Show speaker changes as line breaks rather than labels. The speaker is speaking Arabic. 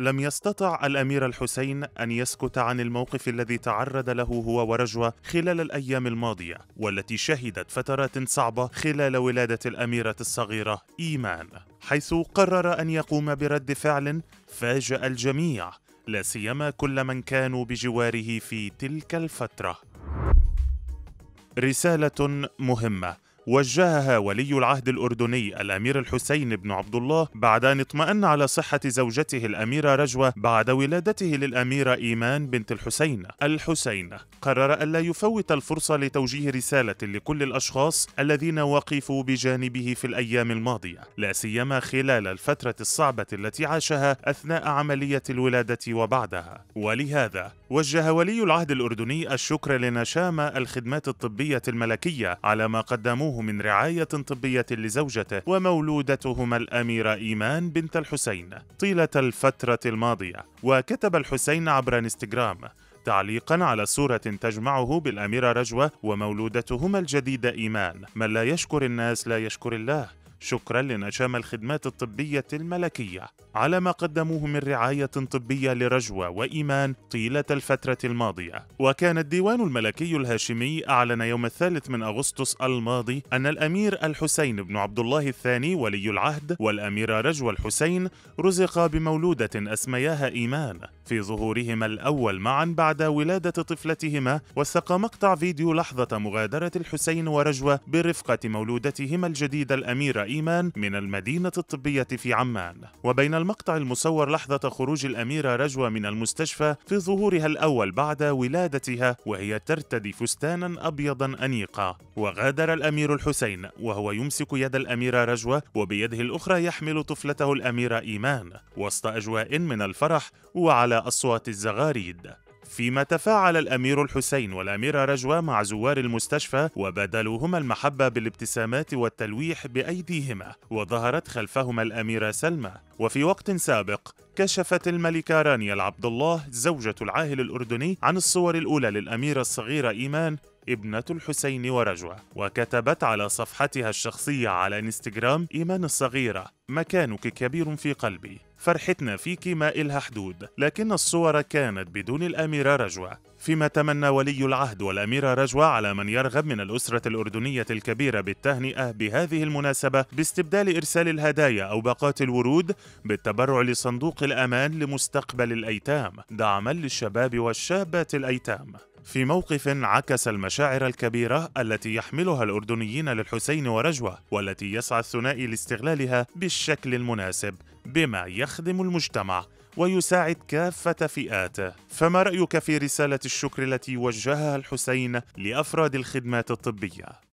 لم يستطع الامير الحسين ان يسكت عن الموقف الذي تعرض له هو ورجوه خلال الايام الماضيه والتي شهدت فترات صعبه خلال ولاده الاميره الصغيره ايمان حيث قرر ان يقوم برد فعل فاجأ الجميع لا سيما كل من كانوا بجواره في تلك الفتره رساله مهمه وجهها ولي العهد الأردني الأمير الحسين بن عبد الله بعد أن اطمأن على صحة زوجته الأميرة رجوة بعد ولادته للأميرة إيمان بنت الحسين الحسين قرر ألا يفوت الفرصة لتوجيه رسالة لكل الأشخاص الذين وقفوا بجانبه في الأيام الماضية لا سيما خلال الفترة الصعبة التي عاشها أثناء عملية الولادة وبعدها ولهذا وجه ولي العهد الأردني الشكر لنشامة الخدمات الطبية الملكية على ما قدموه من رعاية طبية لزوجته ومولودتهما الأميرة إيمان بنت الحسين طيلة الفترة الماضية وكتب الحسين عبر انستغرام تعليقا على صورة تجمعه بالأميرة رجوة ومولودتهما الجديدة إيمان من لا يشكر الناس لا يشكر الله شكرا لنجام الخدمات الطبية الملكية على ما قدموه من رعاية طبية لرجوة وإيمان طيلة الفترة الماضية وكان الديوان الملكي الهاشمي أعلن يوم الثالث من أغسطس الماضي أن الأمير الحسين بن عبد الله الثاني ولي العهد والأميرة رجوة الحسين رزقا بمولودة أسمياها إيمان في ظهورهما الأول معا بعد ولادة طفلتهما وثق مقطع فيديو لحظة مغادرة الحسين ورجوة برفقة مولودتهما الجديدة الأميرة إيمان من المدينة الطبية في عمان وبين المقطع المصور لحظة خروج الأميرة رجوة من المستشفى في ظهورها الأول بعد ولادتها وهي ترتدي فستانا أبيضا أنيقا وغادر الأمير الحسين وهو يمسك يد الأميرة رجوة وبيده الأخرى يحمل طفلته الأميرة إيمان وسط أجواء من الفرح وعلى أصوات الزغاريد فيما تفاعل الأمير الحسين والأميرة رجوى مع زوار المستشفى وبادلوهما المحبة بالابتسامات والتلويح بأيديهما وظهرت خلفهما الأميرة سلمى وفي وقت سابق كشفت الملكة رانيا عبد الله زوجة العاهل الأردني عن الصور الأولى للأميرة الصغيرة إيمان ابنة الحسين ورجوة وكتبت على صفحتها الشخصية على انستغرام إيمان الصغيرة مكانك كبير في قلبي فرحتنا فيك ما إلها حدود لكن الصور كانت بدون الأميرة رجوة فيما تمنى ولي العهد والأميرة رجوة على من يرغب من الأسرة الأردنية الكبيرة بالتهنئة بهذه المناسبة باستبدال إرسال الهدايا أو باقات الورود بالتبرع لصندوق الأمان لمستقبل الأيتام دعما للشباب والشابات الأيتام في موقف عكس المشاعر الكبيرة التي يحملها الأردنيين للحسين ورجوة والتي يسعى الثنائي لاستغلالها بالشكل المناسب بما يخدم المجتمع ويساعد كافة فئاته فما رأيك في رسالة الشكر التي وجهها الحسين لأفراد الخدمات الطبية؟